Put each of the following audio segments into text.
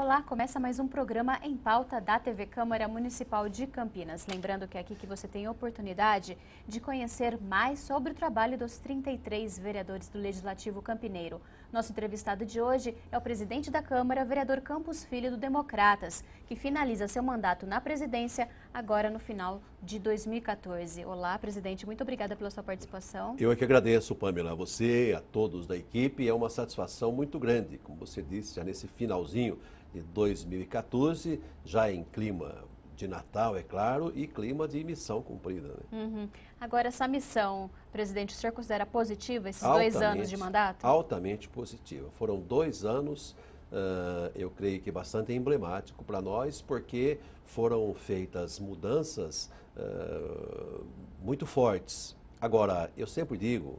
Olá, começa mais um programa em pauta da TV Câmara Municipal de Campinas. Lembrando que é aqui que você tem oportunidade de conhecer mais sobre o trabalho dos 33 vereadores do Legislativo Campineiro. Nosso entrevistado de hoje é o presidente da Câmara, vereador Campos Filho do Democratas, que finaliza seu mandato na presidência agora no final de 2014. Olá, presidente, muito obrigada pela sua participação. Eu é que agradeço, Pamela, a você, a todos da equipe. É uma satisfação muito grande, como você disse, já nesse finalzinho de 2014, já em clima de Natal, é claro, e clima de missão cumprida. Né? Uhum. Agora, essa missão, presidente, o senhor considera positiva esses altamente, dois anos de mandato? Altamente positiva. Foram dois anos, uh, eu creio que bastante emblemático para nós, porque foram feitas mudanças uh, muito fortes. Agora, eu sempre digo,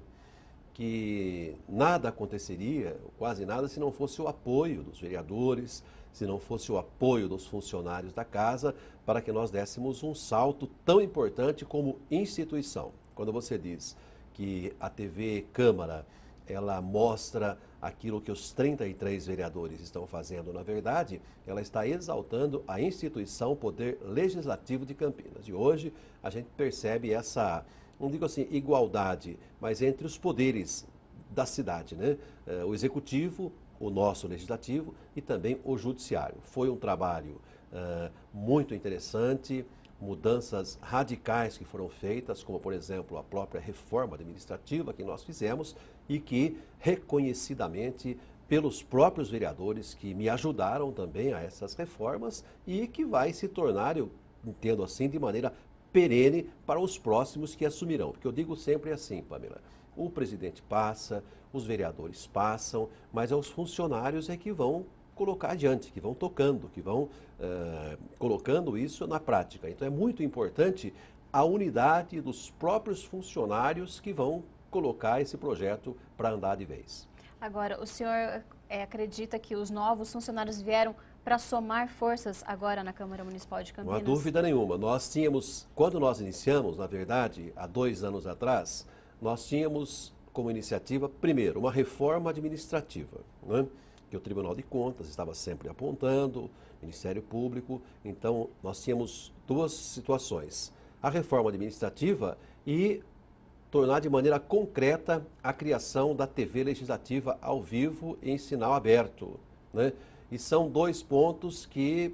que nada aconteceria, quase nada, se não fosse o apoio dos vereadores, se não fosse o apoio dos funcionários da casa, para que nós dessemos um salto tão importante como instituição. Quando você diz que a TV Câmara ela mostra aquilo que os 33 vereadores estão fazendo. Na verdade, ela está exaltando a instituição Poder Legislativo de Campinas. E hoje a gente percebe essa não digo assim igualdade, mas entre os poderes da cidade, né? É, o executivo, o nosso legislativo e também o judiciário. Foi um trabalho uh, muito interessante, mudanças radicais que foram feitas, como por exemplo a própria reforma administrativa que nós fizemos e que reconhecidamente pelos próprios vereadores que me ajudaram também a essas reformas e que vai se tornar, eu entendo assim, de maneira perene para os próximos que assumirão. Porque eu digo sempre assim, Pamela, o presidente passa, os vereadores passam, mas é os funcionários é que vão colocar adiante, que vão tocando, que vão uh, colocando isso na prática. Então é muito importante a unidade dos próprios funcionários que vão colocar esse projeto para andar de vez. Agora, o senhor é, acredita que os novos funcionários vieram para somar forças agora na Câmara Municipal de Campinas? Não há dúvida nenhuma. Nós tínhamos, quando nós iniciamos, na verdade, há dois anos atrás, nós tínhamos como iniciativa, primeiro, uma reforma administrativa, né? que o Tribunal de Contas estava sempre apontando, Ministério Público. Então, nós tínhamos duas situações: a reforma administrativa e tornar de maneira concreta a criação da TV legislativa ao vivo em sinal aberto. Né? E são dois pontos que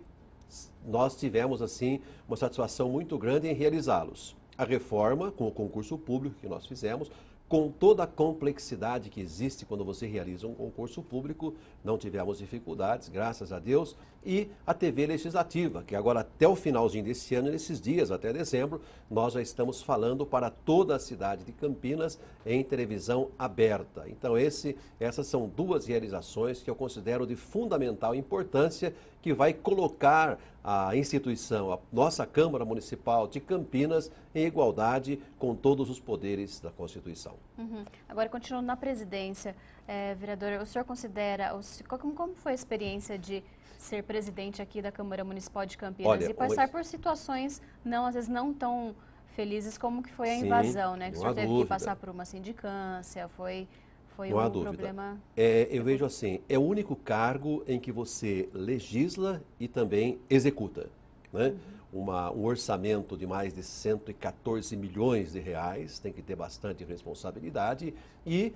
nós tivemos assim uma satisfação muito grande em realizá-los. A reforma com o concurso público que nós fizemos, com toda a complexidade que existe quando você realiza um concurso público, não tivemos dificuldades, graças a Deus, e a TV Legislativa, que agora até o finalzinho desse ano, nesses dias, até dezembro, nós já estamos falando para toda a cidade de Campinas em televisão aberta. Então, esse, essas são duas realizações que eu considero de fundamental importância que vai colocar a instituição, a nossa Câmara Municipal de Campinas, em igualdade com todos os poderes da Constituição. Uhum. Agora, continuando na presidência, é, vereador, o senhor considera, como foi a experiência de ser presidente aqui da Câmara Municipal de Campinas Olha, e passar por situações, não às vezes não tão felizes como que foi a invasão, né? Que o senhor teve dúvida. que passar por uma sindicância, foi foi não um há dúvida. problema. É, eu vejo assim, é o único cargo em que você legisla e também executa. Né? Uhum. Uma, um orçamento de mais de 114 milhões de reais, tem que ter bastante responsabilidade, e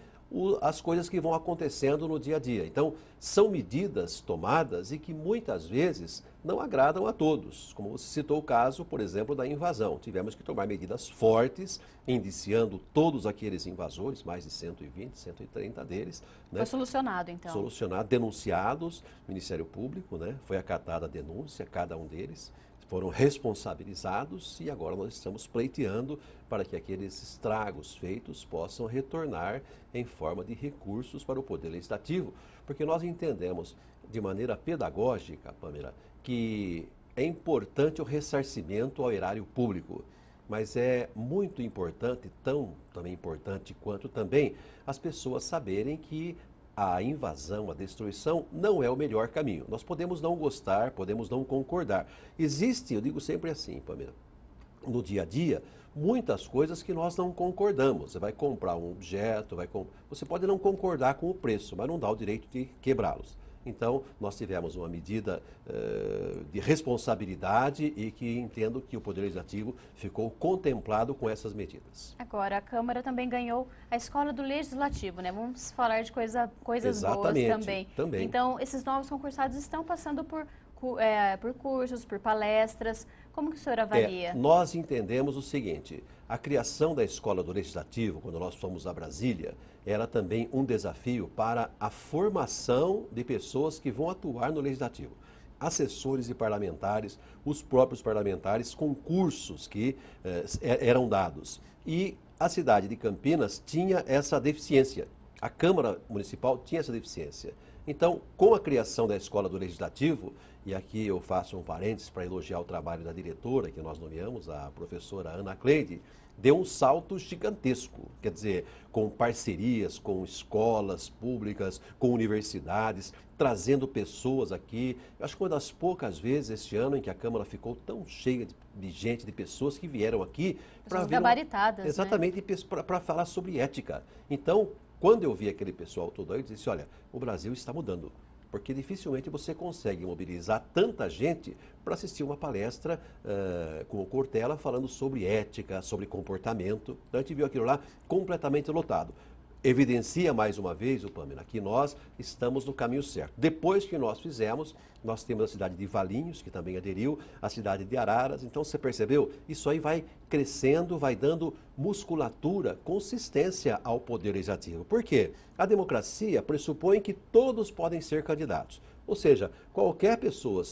as coisas que vão acontecendo no dia a dia. Então, são medidas tomadas e que muitas vezes não agradam a todos, como você citou o caso, por exemplo, da invasão. Tivemos que tomar medidas fortes, indiciando todos aqueles invasores, mais de 120, 130 deles. Né? Foi solucionado, então. Solucionado, denunciados, Ministério Público, né? foi acatada a denúncia, cada um deles foram responsabilizados e agora nós estamos pleiteando para que aqueles estragos feitos possam retornar em forma de recursos para o Poder Legislativo, porque nós entendemos de maneira pedagógica, Pamela, que é importante o ressarcimento ao erário público mas é muito importante, tão também importante quanto também as pessoas saberem que a invasão, a destruição não é o melhor caminho. Nós podemos não gostar, podemos não concordar. Existe, eu digo sempre assim, Pamela, no dia a dia, muitas coisas que nós não concordamos. Você vai comprar um objeto, vai comp... você pode não concordar com o preço, mas não dá o direito de quebrá-los. Então, nós tivemos uma medida eh, de responsabilidade e que entendo que o Poder Legislativo ficou contemplado com essas medidas. Agora, a Câmara também ganhou a escola do Legislativo, né? Vamos falar de coisa, coisas Exatamente, boas também. também. Então, esses novos concursados estão passando por é, por cursos, por palestras? Como que o senhor avalia? É, nós entendemos o seguinte, a criação da Escola do Legislativo, quando nós fomos a Brasília, era também um desafio para a formação de pessoas que vão atuar no Legislativo assessores e parlamentares, os próprios parlamentares, concursos que eh, é, eram dados. E a cidade de Campinas tinha essa deficiência. A Câmara Municipal tinha essa deficiência. Então, com a criação da Escola do Legislativo, e aqui eu faço um parênteses para elogiar o trabalho da diretora, que nós nomeamos, a professora Ana Cleide, deu um salto gigantesco. Quer dizer, com parcerias com escolas públicas, com universidades, trazendo pessoas aqui. Eu acho que uma das poucas vezes este ano em que a Câmara ficou tão cheia de, gente, de pessoas que vieram aqui para. Pessoas gabaritadas. Né? exatamente, né? para falar sobre ética. Então, quando eu vi aquele pessoal todo aí, eu disse: olha, o Brasil está mudando. Porque dificilmente você consegue mobilizar tanta gente para assistir uma palestra uh, com o Cortella falando sobre ética, sobre comportamento. Então, a gente viu aquilo lá completamente lotado evidencia mais uma vez, o Pamela, que nós estamos no caminho certo. Depois que nós fizemos, nós temos a cidade de Valinhos, que também aderiu, a cidade de Araras. Então, você percebeu? Isso aí vai crescendo, vai dando musculatura, consistência ao poder legislativo. Por quê? A democracia pressupõe que todos podem ser candidatos. Ou seja, qualquer pessoa,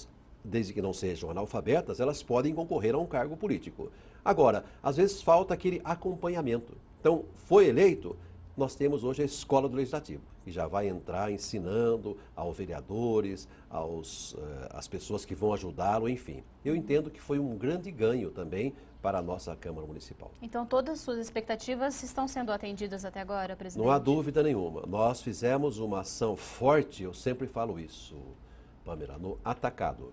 desde que não sejam analfabetas, elas podem concorrer a um cargo político. Agora, às vezes falta aquele acompanhamento. Então, foi eleito, nós temos hoje a Escola do Legislativo, que já vai entrar ensinando aos vereadores, aos, uh, eh, as pessoas que vão ajudá-lo, enfim. Eu entendo que foi um grande ganho também para a nossa Câmara Municipal. Então, todas as suas expectativas estão sendo atendidas até agora, presidente? Não há dúvida nenhuma. Nós fizemos uma ação forte, eu sempre falo isso, Pamela, no atacado.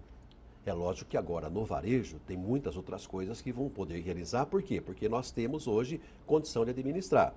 É lógico que agora no varejo tem muitas outras coisas que vão poder realizar. Por quê? Porque nós temos hoje condição de administrar.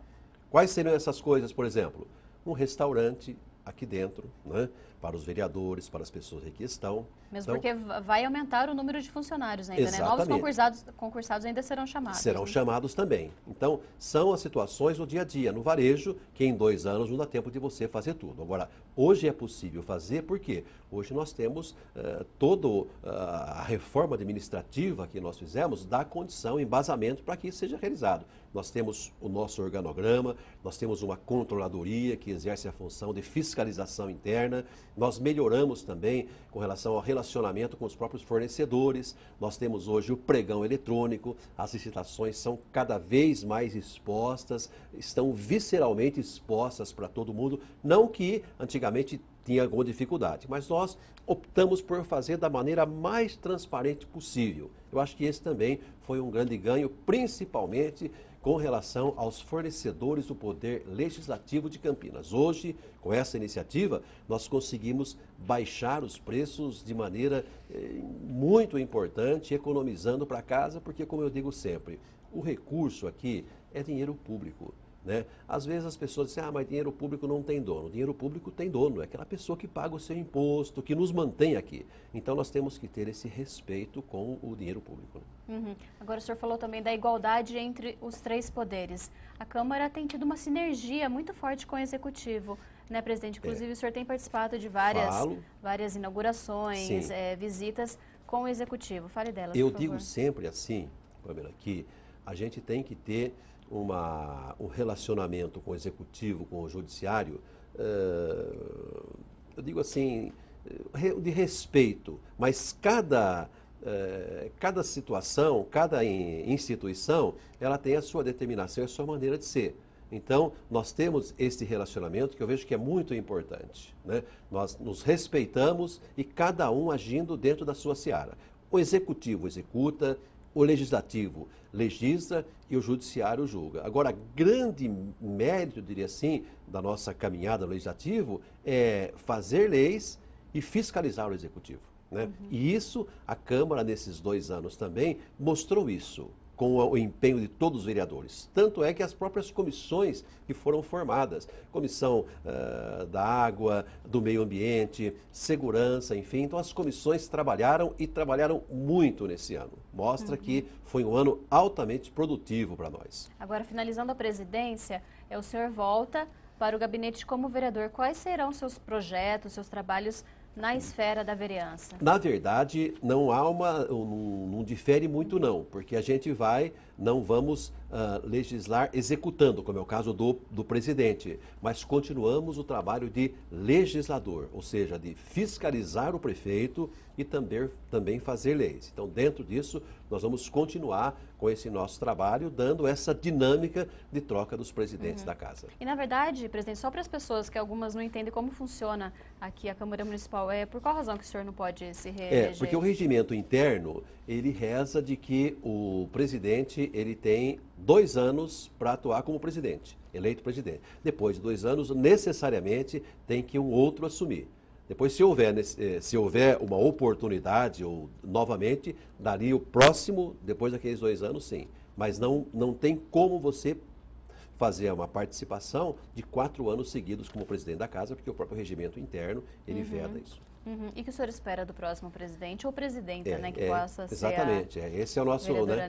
Quais seriam essas coisas, por exemplo? Um restaurante aqui dentro, né? para os vereadores, para as pessoas que estão. Mesmo então, porque vai aumentar o número de funcionários ainda, exatamente. né? Novos concursados, concursados ainda serão chamados. Serão né? chamados também. Então, são as situações do dia a dia, no varejo, que em dois anos não dá tempo de você fazer tudo. Agora, hoje é possível fazer, por quê? Hoje nós temos uh, eh, toda uh, a reforma administrativa que nós fizemos, dá condição, embasamento para que isso seja realizado nós temos o nosso organograma, nós temos uma controladoria que exerce a função de fiscalização interna, nós melhoramos também com relação ao relacionamento com os próprios fornecedores, nós temos hoje o pregão eletrônico, as licitações são cada vez mais expostas, estão visceralmente expostas para todo mundo, não que antigamente tinha alguma dificuldade. Mas nós optamos por fazer da maneira mais transparente possível. Eu acho que esse também foi um grande ganho, principalmente com relação aos fornecedores do Poder Legislativo de Campinas. Hoje, com essa iniciativa, nós conseguimos baixar os preços de maneira eh, muito importante, economizando para casa, porque, como eu digo sempre, o recurso aqui é dinheiro público. Né? Às vezes as pessoas dizem, ah, mas dinheiro público não tem dono. Dinheiro público tem dono, é aquela pessoa que paga o seu imposto, que nos mantém aqui. Então nós temos que ter esse respeito com o dinheiro público. Né? Uhum. Agora o senhor falou também da igualdade entre os três poderes. A Câmara tem tido uma sinergia muito forte com o Executivo. Né, presidente? Inclusive, é. o senhor tem participado de várias, várias inaugurações, é, visitas com o executivo. Fale delas. Eu digo sempre assim, Pamela, que a gente tem que ter uma, um relacionamento com o executivo, com o judiciário, uh, eu digo assim, de respeito, mas cada, uh, cada situação, cada instituição, ela tem a sua determinação e a sua maneira de ser. Então, nós temos esse relacionamento que eu vejo que é muito importante. Né? Nós nos respeitamos e cada um agindo dentro da sua seara. O executivo executa, o legislativo legisla e o judiciário julga. Agora, grande mérito, diria assim, da nossa caminhada no legislativo é fazer leis e fiscalizar o executivo. Né? Uhum. E isso, a Câmara, nesses dois anos também, mostrou isso com o empenho de todos os vereadores. Tanto é que as próprias comissões que foram formadas, comissão uh, da água, do meio ambiente, segurança, enfim, então as comissões trabalharam e trabalharam muito nesse ano. Mostra uhum. que foi um ano altamente produtivo para nós. Agora, finalizando a presidência, é, o senhor volta para o gabinete como vereador. Quais serão seus projetos, seus trabalhos na esfera da vereança? Na verdade, não há uma. não, não difere muito, não, porque a gente vai não vamos uh, legislar executando, como é o caso do, do presidente, mas continuamos o trabalho de legislador, ou seja, de fiscalizar o prefeito e também, também fazer leis. Então, dentro disso, nós vamos continuar com esse nosso trabalho, dando essa dinâmica de troca dos presidentes uhum. da casa. E, na verdade, presidente, só para as pessoas que algumas não entendem como funciona aqui a Câmara Municipal, é por qual razão que o senhor não pode se é, reeleger? É, porque o regimento interno, ele reza de que o presidente ele tem dois anos para atuar como presidente, eleito presidente. Depois de dois anos, necessariamente tem que um outro assumir. Depois, se houver, eh, se houver uma oportunidade, ou novamente, daria o próximo, depois daqueles dois anos, sim. Mas não, não tem como você fazer uma participação de quatro anos seguidos como presidente da casa, porque o próprio regimento interno, ele uhum. veda isso. Uhum. E que o senhor espera do próximo presidente ou presidenta, é, né, que é, possa exatamente, ser Exatamente, é, esse é o nosso, né,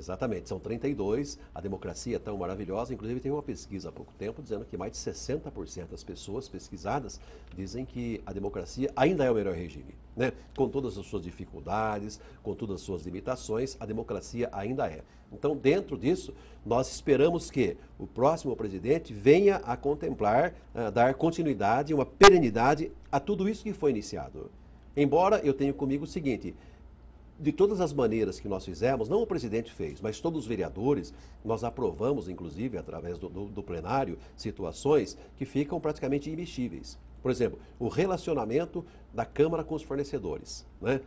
Exatamente, são 32. A democracia é tão maravilhosa. Inclusive, tem uma pesquisa há pouco tempo dizendo que mais de 60% das pessoas pesquisadas dizem que a democracia ainda é o melhor regime. Né? Com todas as suas dificuldades, com todas as suas limitações, a democracia ainda é. Então, dentro disso, nós esperamos que o próximo presidente venha a contemplar, a eh, dar continuidade, uma perenidade a tudo isso que foi iniciado. Embora eu tenha comigo o seguinte: de todas as maneiras que nós fizemos, não o presidente fez, mas todos os vereadores, nós aprovamos, inclusive, através do, do, do plenário, situações que ficam praticamente imexíveis. Por exemplo, o relacionamento da Câmara com os fornecedores. Né?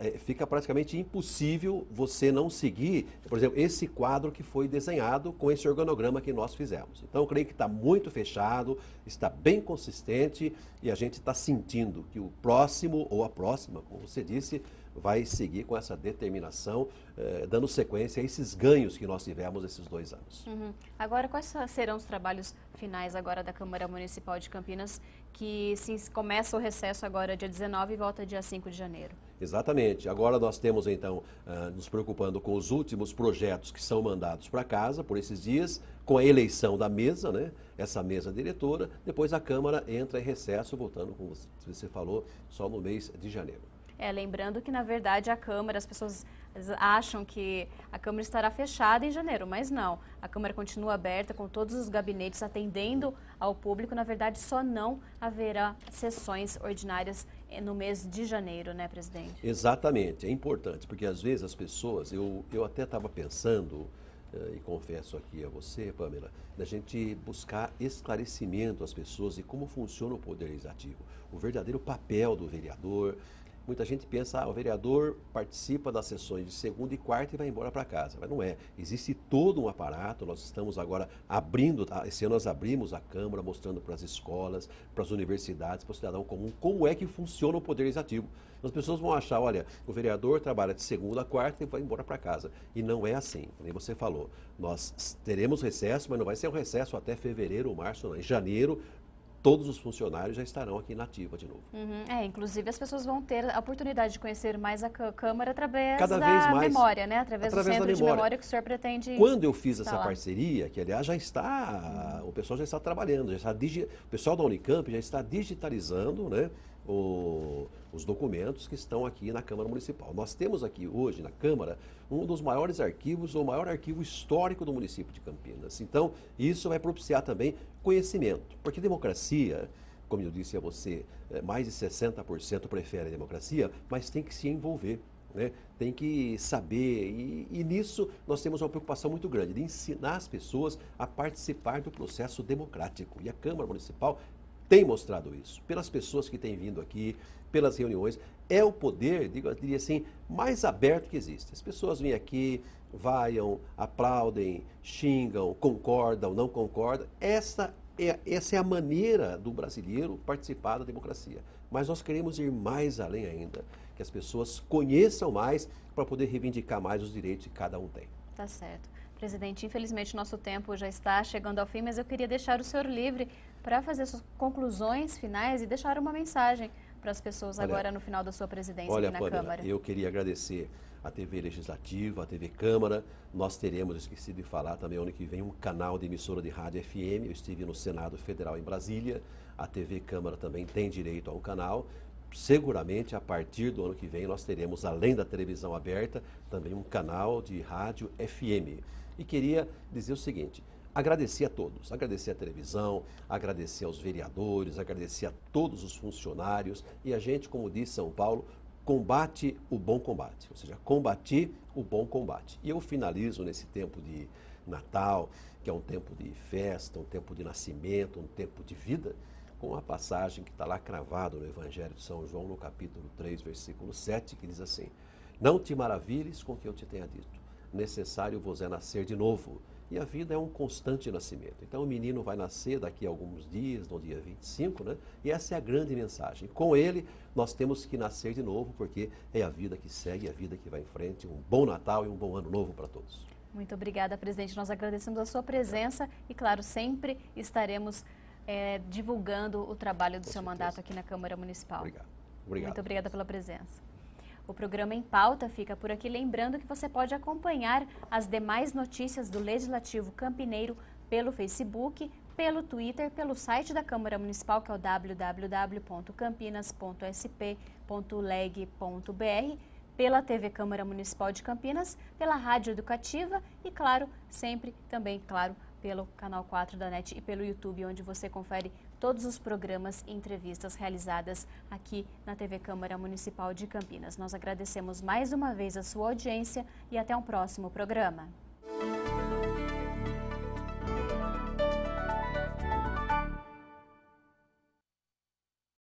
É, fica praticamente impossível você não seguir, por exemplo, esse quadro que foi desenhado com esse organograma que nós fizemos. Então, eu creio que está muito fechado, está bem consistente e a gente está sentindo que o próximo ou a próxima, como você disse, vai seguir com essa determinação, eh, dando sequência a esses ganhos que nós tivemos esses dois anos. Uhum. Agora, quais serão os trabalhos finais agora da Câmara Municipal de Campinas, que se, começa o recesso agora dia 19 e volta dia 5 de janeiro? Exatamente. Agora nós temos, então, uh, nos preocupando com os últimos projetos que são mandados para casa por esses dias, com a eleição da mesa, né? essa mesa diretora, depois a Câmara entra em recesso, voltando, como você falou, só no mês de janeiro. É, lembrando que, na verdade, a Câmara, as pessoas acham que a Câmara estará fechada em janeiro, mas não. A Câmara continua aberta com todos os gabinetes atendendo ao público. Na verdade, só não haverá sessões ordinárias eh, no mês de janeiro, né, presidente? Exatamente, é importante, porque às vezes as pessoas, eu, eu até estava pensando, eh, e confesso aqui a você, Pamela, da gente buscar esclarecimento às pessoas e como funciona o Poder Legislativo, o verdadeiro papel do vereador, Muita gente pensa, ah, o vereador participa das sessões de segunda e quarta e vai embora para casa. Mas não é. Existe todo um aparato, nós estamos agora abrindo, tá? esse ano nós abrimos a Câmara, mostrando para as escolas, para as universidades, para o cidadão comum, como é que funciona o Poder Legislativo. As pessoas vão achar, olha, o vereador trabalha de segunda a quarta e vai embora para casa. E não é assim, nem você falou. Nós teremos recesso, mas não vai ser um recesso até fevereiro ou março, não. Em janeiro todos os funcionários já estarão aqui na ativa de novo. Uhum. É, inclusive as pessoas vão ter a oportunidade de conhecer mais a Câmara através Cada da mais, memória, né? Através, através do centro memória. de memória que o senhor pretende. Quando eu fiz essa parceria, que aliás já está, uhum. o pessoal já está trabalhando, já está o pessoal da Unicamp já está digitalizando, né? o, os documentos que estão aqui na Câmara Municipal. Nós temos aqui hoje na Câmara um dos maiores arquivos, ou maior arquivo histórico do município de Campinas. Então, isso vai propiciar também conhecimento, porque democracia como eu disse a você, eh, mais de 60% prefere a democracia, mas tem que se envolver, né? tem que saber. E, e, nisso nós temos uma preocupação muito grande, de ensinar as pessoas a participar do processo democrático. E a Câmara Municipal tem mostrado isso, pelas pessoas que têm vindo aqui, pelas reuniões. É o poder, digo, diria assim, mais aberto que existe. As pessoas vêm aqui, vaiam, aplaudem, xingam, concordam, não concordam. Essa é, essa é a maneira do brasileiro participar da democracia. Mas nós queremos ir mais além ainda, que as pessoas conheçam mais para poder reivindicar mais os direitos que cada um tem. Tá certo. Presidente, infelizmente nosso tempo já está chegando ao fim, mas eu queria deixar o senhor livre para fazer suas conclusões finais e deixar uma mensagem para as pessoas olha, agora no final da sua presidência olha, aqui na Pâmela, Câmara. Eu queria agradecer a TV Legislativa, a TV Câmara. Nós teremos, esqueci de falar também, ano que vem, um canal de emissora de rádio FM. Eu estive no Senado Federal em Brasília. A TV Câmara também tem direito a um canal seguramente a partir do ano que vem nós teremos, além da televisão aberta, também um canal de rádio FM e queria dizer o seguinte: agradecer a todos, agradecer à televisão, agradecer aos vereadores, agradecer a todos os funcionários e a gente, como diz São Paulo, combate o bom combate, ou seja, combati o bom combate. E eu finalizo nesse tempo de Natal, que é um tempo de festa, um tempo de nascimento, um tempo de vida, com uma passagem que está lá cravada no Evangelho de São João, no capítulo 3, versículo 7, que diz assim: Não te maravilhes com o que eu te tenha dito necessário vos é nascer de novo. E a vida é um constante nascimento. Então o menino vai nascer daqui a alguns dias, no dia 25, né? E essa é a grande mensagem. Com ele, nós temos que nascer de novo, porque é a vida que segue, é a vida que vai em frente. Um bom Natal e um bom ano novo para todos. Muito obrigada, presidente. Nós agradecemos a sua presença e, claro, sempre estaremos é, divulgando o trabalho do Com seu certeza. mandato aqui na Câmara Municipal. Obrigado. obrigado. Muito obrigada pela presença. O programa Em Pauta fica por aqui, lembrando que você pode acompanhar as demais notícias do Legislativo Campineiro pelo Facebook, pelo Twitter, pelo site da Câmara Municipal, que é o www.campinas.sp.leg.br, pela TV Câmara Municipal de Campinas, pela Rádio Educativa e, claro, sempre também, claro, pelo canal 4 da NET e pelo YouTube, onde você confere todos os programas e entrevistas realizadas aqui na TV Câmara Municipal de Campinas. Nós agradecemos mais uma vez a sua audiência e até um próximo programa.